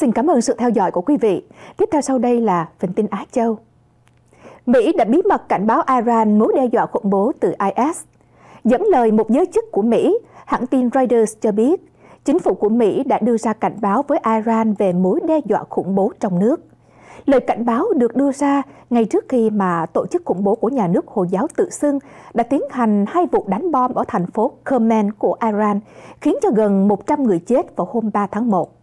Xin cảm ơn sự theo dõi của quý vị. Tiếp theo sau đây là phần tin Á Châu. Mỹ đã bí mật cảnh báo Iran mối đe dọa khủng bố từ IS. Dẫn lời một giới chức của Mỹ, hãng tin Reuters cho biết, chính phủ của Mỹ đã đưa ra cảnh báo với Iran về mối đe dọa khủng bố trong nước. Lời cảnh báo được đưa ra ngay trước khi mà tổ chức khủng bố của nhà nước Hồi giáo tự xưng đã tiến hành hai vụ đánh bom ở thành phố Kerman của Iran, khiến cho gần 100 người chết vào hôm 3 tháng 1.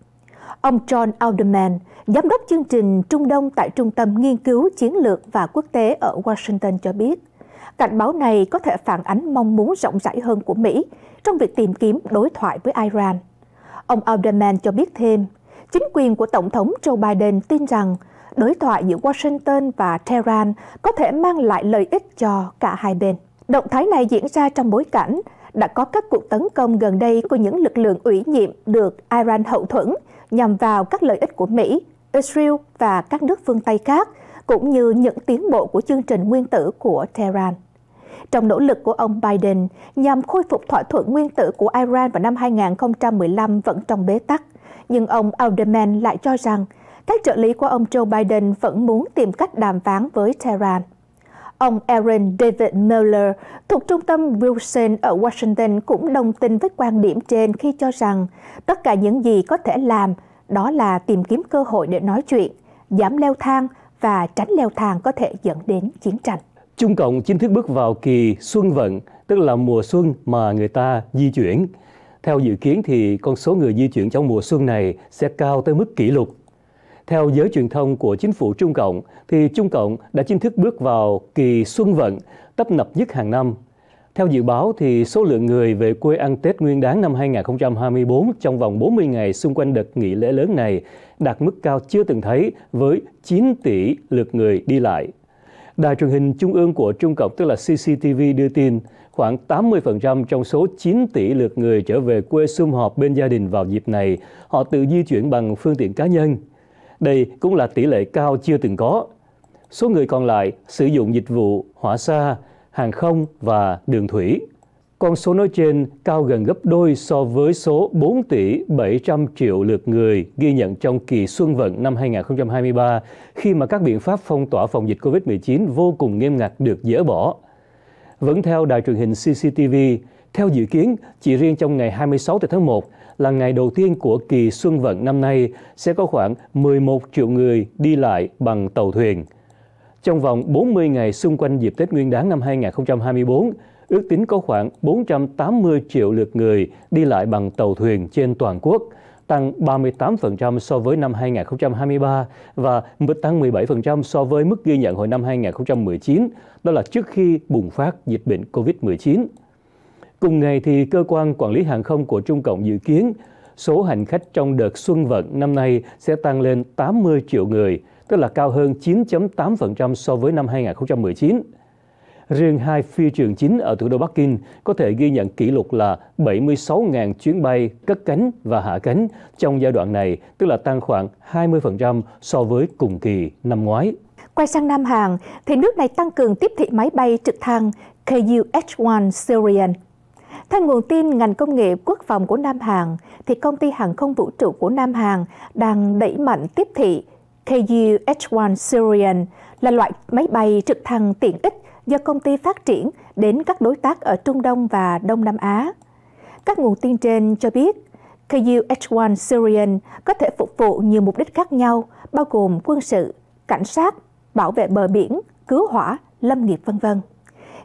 Ông John Alderman, giám đốc chương trình Trung Đông tại Trung tâm Nghiên cứu Chiến lược và Quốc tế ở Washington cho biết, cảnh báo này có thể phản ánh mong muốn rộng rãi hơn của Mỹ trong việc tìm kiếm đối thoại với Iran. Ông Alderman cho biết thêm, chính quyền của Tổng thống Joe Biden tin rằng đối thoại giữa Washington và Tehran có thể mang lại lợi ích cho cả hai bên. Động thái này diễn ra trong bối cảnh đã có các cuộc tấn công gần đây của những lực lượng ủy nhiệm được Iran hậu thuẫn nhằm vào các lợi ích của Mỹ, Israel và các nước phương Tây khác, cũng như những tiến bộ của chương trình nguyên tử của Tehran. Trong nỗ lực của ông Biden nhằm khôi phục thỏa thuận nguyên tử của Iran vào năm 2015 vẫn trong bế tắc, nhưng ông Alderman lại cho rằng các trợ lý của ông Joe Biden vẫn muốn tìm cách đàm phán với Tehran. Ông Aaron David Miller thuộc trung tâm Wilson ở Washington cũng đồng tình với quan điểm trên khi cho rằng tất cả những gì có thể làm đó là tìm kiếm cơ hội để nói chuyện, giảm leo thang và tránh leo thang có thể dẫn đến chiến tranh. Trung Cộng chính thức bước vào kỳ xuân vận, tức là mùa xuân mà người ta di chuyển. Theo dự kiến thì con số người di chuyển trong mùa xuân này sẽ cao tới mức kỷ lục theo giới truyền thông của chính phủ Trung Cộng, thì Trung Cộng đã chính thức bước vào kỳ xuân vận, tấp nập nhất hàng năm. Theo dự báo, thì số lượng người về quê ăn Tết Nguyên đán năm 2024 trong vòng 40 ngày xung quanh đợt nghỉ lễ lớn này đạt mức cao chưa từng thấy với 9 tỷ lượt người đi lại. Đài truyền hình trung ương của Trung Cộng, tức là CCTV, đưa tin khoảng 80% trong số 9 tỷ lượt người trở về quê sum họp bên gia đình vào dịp này, họ tự di chuyển bằng phương tiện cá nhân. Đây cũng là tỷ lệ cao chưa từng có. Số người còn lại sử dụng dịch vụ hỏa xa, hàng không và đường thủy. Con số nói trên cao gần gấp đôi so với số 4 tỷ 700 triệu lượt người ghi nhận trong kỳ xuân vận năm 2023 khi mà các biện pháp phong tỏa phòng dịch COVID-19 vô cùng nghiêm ngặt được dỡ bỏ. Vẫn theo đài truyền hình CCTV, theo dự kiến, chỉ riêng trong ngày 26 tháng 1, là ngày đầu tiên của kỳ xuân vận năm nay sẽ có khoảng 11 triệu người đi lại bằng tàu thuyền. Trong vòng 40 ngày xung quanh dịp Tết Nguyên đán năm 2024, ước tính có khoảng 480 triệu lượt người đi lại bằng tàu thuyền trên toàn quốc, tăng 38% so với năm 2023 và tăng 17% so với mức ghi nhận hồi năm 2019, đó là trước khi bùng phát dịch bệnh COVID-19. Cùng ngày, thì cơ quan quản lý hàng không của Trung Cộng dự kiến số hành khách trong đợt xuân vận năm nay sẽ tăng lên 80 triệu người, tức là cao hơn 9.8% so với năm 2019. Riêng hai phi trường chính ở thủ đô Bắc Kinh có thể ghi nhận kỷ lục là 76.000 chuyến bay cất cánh và hạ cánh trong giai đoạn này, tức là tăng khoảng 20% so với cùng kỳ năm ngoái. Quay sang Nam Hàn, thì nước này tăng cường tiếp thị máy bay trực thăng KU-H1 Syrian theo nguồn tin ngành công nghiệp quốc phòng của Nam Hàn, thì công ty hàng không vũ trụ của Nam Hàn đang đẩy mạnh tiếp thị KU-H1 Syrian là loại máy bay trực thăng tiện ích do công ty phát triển đến các đối tác ở Trung Đông và Đông Nam Á. Các nguồn tin trên cho biết, KU-H1 Syrian có thể phục vụ nhiều mục đích khác nhau, bao gồm quân sự, cảnh sát, bảo vệ bờ biển, cứu hỏa, lâm nghiệp v.v.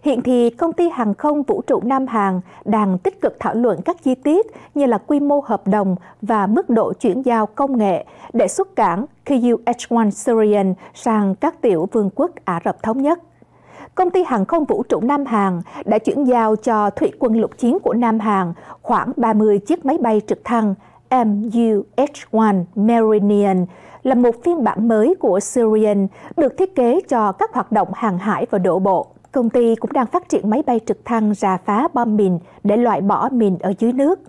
Hiện thì công ty hàng không vũ trụ Nam Hàn đang tích cực thảo luận các chi tiết như là quy mô hợp đồng và mức độ chuyển giao công nghệ để xuất cảng KUH-1 Syrian sang các tiểu vương quốc Ả Rập Thống Nhất công ty hàng không vũ trụ Nam Hàn đã chuyển giao cho thủy quân lục chiến của Nam Hàn khoảng 30 chiếc máy bay trực thăng MUH-1 Meridian là một phiên bản mới của Syrian được thiết kế cho các hoạt động hàng hải và đổ bộ công ty cũng đang phát triển máy bay trực thăng rà phá bom mìn để loại bỏ mìn ở dưới nước.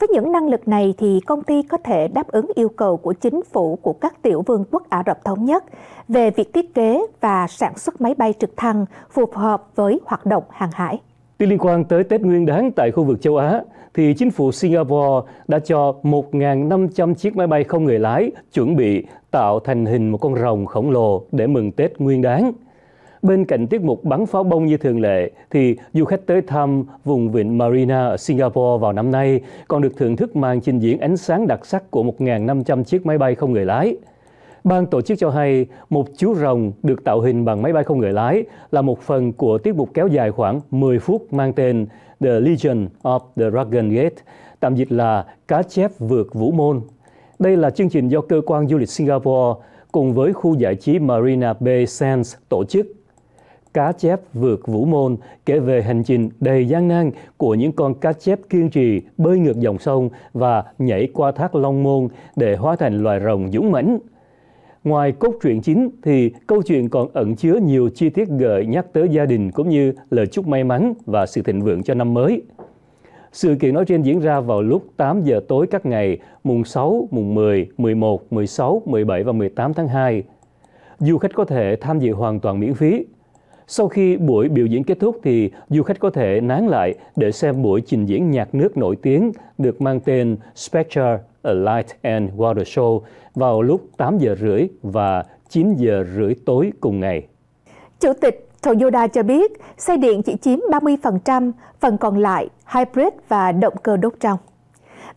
Với những năng lực này thì công ty có thể đáp ứng yêu cầu của chính phủ của các tiểu vương quốc Ả Rập Thống Nhất về việc thiết kế và sản xuất máy bay trực thăng phù hợp với hoạt động hàng hải. Tuy liên quan tới Tết Nguyên đáng tại khu vực châu Á, thì chính phủ Singapore đã cho 1.500 chiếc máy bay không người lái chuẩn bị tạo thành hình một con rồng khổng lồ để mừng Tết Nguyên đáng. Bên cạnh tiết mục bắn pháo bông như thường lệ, thì du khách tới thăm vùng vịnh Marina ở Singapore vào năm nay còn được thưởng thức màn trình diễn ánh sáng đặc sắc của 1.500 chiếc máy bay không người lái. Ban tổ chức cho hay một chú rồng được tạo hình bằng máy bay không người lái là một phần của tiết mục kéo dài khoảng 10 phút mang tên The Legion of the Dragon Gate, tạm dịch là cá chép vượt vũ môn. Đây là chương trình do cơ quan du lịch Singapore cùng với khu giải trí Marina Bay Sands tổ chức cá chép vượt vũ môn kể về hành trình đầy gian nan của những con cá chép kiên trì bơi ngược dòng sông và nhảy qua thác Long Môn để hóa thành loài rồng dũng mãnh. Ngoài cốt truyện chính thì câu chuyện còn ẩn chứa nhiều chi tiết gợi nhắc tới gia đình cũng như lời chúc may mắn và sự thịnh vượng cho năm mới. Sự kiện nói trên diễn ra vào lúc 8 giờ tối các ngày mùng 6, mùng 10, 11, 16, 17 và 18 tháng 2. Du khách có thể tham dự hoàn toàn miễn phí. Sau khi buổi biểu diễn kết thúc thì du khách có thể nán lại để xem buổi trình diễn nhạc nước nổi tiếng được mang tên Spectre A Light and Water Show vào lúc 8 giờ rưỡi và 9 giờ rưỡi tối cùng ngày. Chủ tịch Toyota cho biết xe điện chỉ chiếm 30%, phần còn lại hybrid và động cơ đốt trong.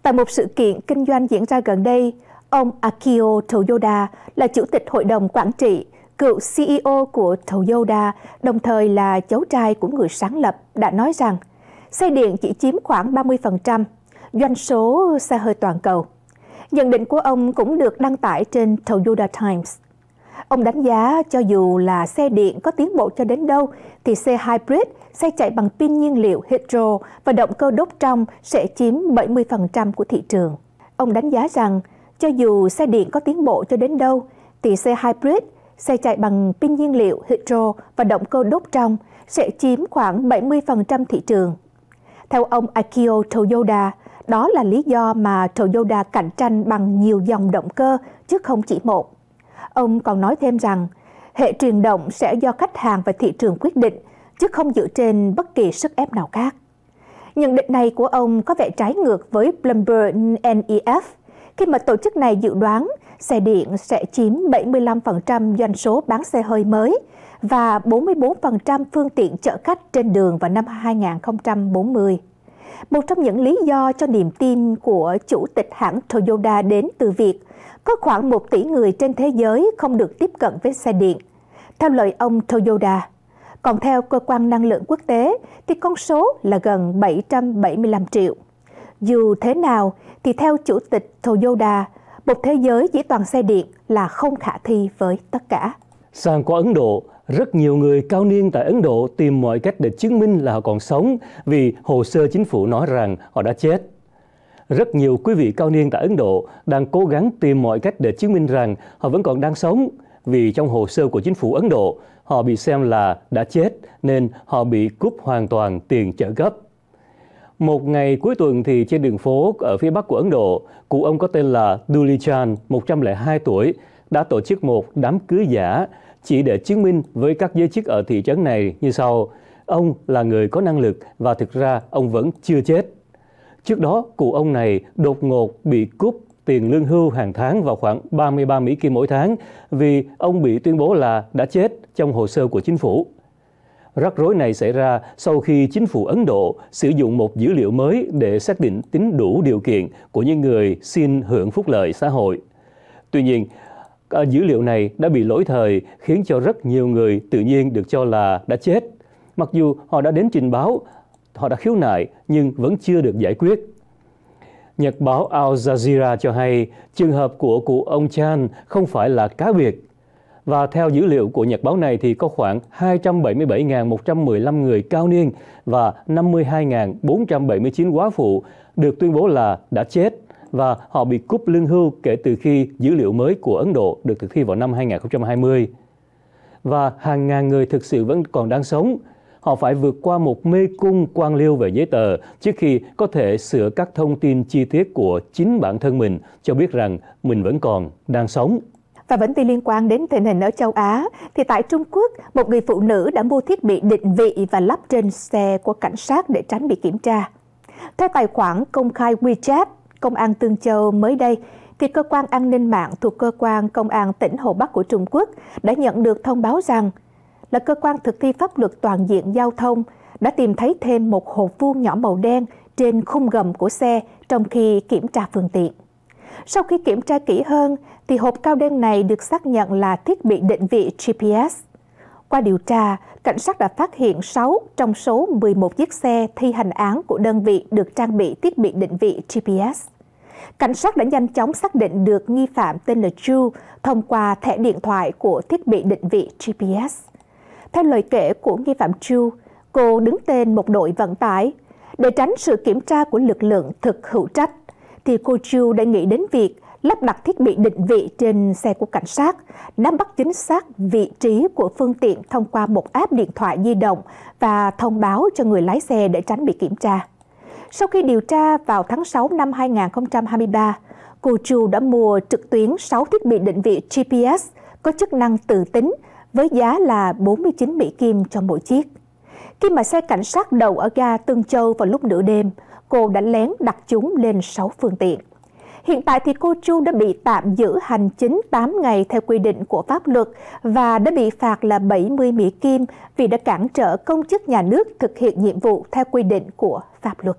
Tại một sự kiện kinh doanh diễn ra gần đây, ông Akio Toyoda là chủ tịch hội đồng quản trị cựu CEO của Toyota, đồng thời là cháu trai của người sáng lập, đã nói rằng xe điện chỉ chiếm khoảng 30% doanh số xe hơi toàn cầu. Nhận định của ông cũng được đăng tải trên Toyota Times. Ông đánh giá cho dù là xe điện có tiến bộ cho đến đâu thì xe hybrid, xe chạy bằng pin nhiên liệu hydro và động cơ đốt trong sẽ chiếm 70% của thị trường. Ông đánh giá rằng cho dù xe điện có tiến bộ cho đến đâu thì xe hybrid, xe chạy bằng pin nhiên liệu hydro và động cơ đốt trong sẽ chiếm khoảng 70% thị trường. Theo ông Akio Toyoda, đó là lý do mà Toyota cạnh tranh bằng nhiều dòng động cơ chứ không chỉ một. Ông còn nói thêm rằng, hệ truyền động sẽ do khách hàng và thị trường quyết định chứ không dựa trên bất kỳ sức ép nào khác. Nhận định này của ông có vẻ trái ngược với Bloomberg NEF khi mà tổ chức này dự đoán xe điện sẽ chiếm 75% doanh số bán xe hơi mới và 44% phương tiện chở khách trên đường vào năm 2040. Một trong những lý do cho niềm tin của chủ tịch hãng Toyota đến từ việc có khoảng 1 tỷ người trên thế giới không được tiếp cận với xe điện. Theo lời ông Toyota, còn theo cơ quan năng lượng quốc tế thì con số là gần 775 triệu. Dù thế nào thì theo chủ tịch Toyota, một thế giới chỉ toàn xe điện là không khả thi với tất cả. Sang qua Ấn Độ, rất nhiều người cao niên tại Ấn Độ tìm mọi cách để chứng minh là họ còn sống vì hồ sơ chính phủ nói rằng họ đã chết. Rất nhiều quý vị cao niên tại Ấn Độ đang cố gắng tìm mọi cách để chứng minh rằng họ vẫn còn đang sống vì trong hồ sơ của chính phủ Ấn Độ, họ bị xem là đã chết nên họ bị cúp hoàn toàn tiền trợ cấp. Một ngày cuối tuần thì trên đường phố ở phía bắc của Ấn Độ, cụ ông có tên là Dulichan, 102 tuổi, đã tổ chức một đám cưới giả chỉ để chứng minh với các giới chức ở thị trấn này như sau. Ông là người có năng lực và thực ra ông vẫn chưa chết. Trước đó, cụ ông này đột ngột bị cúp tiền lương hưu hàng tháng vào khoảng 33 Mỹ Kim mỗi tháng vì ông bị tuyên bố là đã chết trong hồ sơ của chính phủ. Rắc rối này xảy ra sau khi chính phủ Ấn Độ sử dụng một dữ liệu mới để xác định tính đủ điều kiện của những người xin hưởng phúc lợi xã hội. Tuy nhiên, à, dữ liệu này đã bị lỗi thời khiến cho rất nhiều người tự nhiên được cho là đã chết. Mặc dù họ đã đến trình báo, họ đã khiếu nại nhưng vẫn chưa được giải quyết. Nhật báo Al Jazeera cho hay trường hợp của cụ ông Chan không phải là cá biệt và theo dữ liệu của Nhật báo này thì có khoảng 277.115 người cao niên và 52.479 quá phụ được tuyên bố là đã chết và họ bị cúp lương hưu kể từ khi dữ liệu mới của Ấn Độ được thực thi vào năm 2020. Và hàng ngàn người thực sự vẫn còn đang sống. Họ phải vượt qua một mê cung quan liêu về giấy tờ trước khi có thể sửa các thông tin chi tiết của chính bản thân mình cho biết rằng mình vẫn còn đang sống. Và vấn đề liên quan đến tình hình ở châu Á, thì tại Trung Quốc, một người phụ nữ đã mua thiết bị định vị và lắp trên xe của cảnh sát để tránh bị kiểm tra. Theo tài khoản công khai WeChat, Công an Tương Châu mới đây, thì cơ quan an ninh mạng thuộc cơ quan công an tỉnh Hồ Bắc của Trung Quốc đã nhận được thông báo rằng là cơ quan thực thi pháp luật toàn diện giao thông đã tìm thấy thêm một hộp vuông nhỏ màu đen trên khung gầm của xe trong khi kiểm tra phương tiện. Sau khi kiểm tra kỹ hơn, thì hộp cao đen này được xác nhận là thiết bị định vị GPS. Qua điều tra, cảnh sát đã phát hiện 6 trong số 11 chiếc xe thi hành án của đơn vị được trang bị thiết bị định vị GPS. Cảnh sát đã nhanh chóng xác định được nghi phạm tên là Chu thông qua thẻ điện thoại của thiết bị định vị GPS. Theo lời kể của nghi phạm Chu, cô đứng tên một đội vận tải để tránh sự kiểm tra của lực lượng thực hữu trách thì cô Chu đã nghĩ đến việc lắp đặt thiết bị định vị trên xe của cảnh sát, nắm bắt chính xác vị trí của phương tiện thông qua một app điện thoại di động và thông báo cho người lái xe để tránh bị kiểm tra. Sau khi điều tra vào tháng 6 năm 2023, cô Chu đã mua trực tuyến 6 thiết bị định vị GPS có chức năng tự tính với giá là 49 Mỹ Kim cho mỗi chiếc. Khi mà xe cảnh sát đậu ở ga Tân Châu vào lúc nửa đêm, cô đã lén đặt chúng lên 6 phương tiện. Hiện tại thì cô Chu đã bị tạm giữ hành chính 8 ngày theo quy định của pháp luật và đã bị phạt là 70 Mỹ Kim vì đã cản trở công chức nhà nước thực hiện nhiệm vụ theo quy định của pháp luật.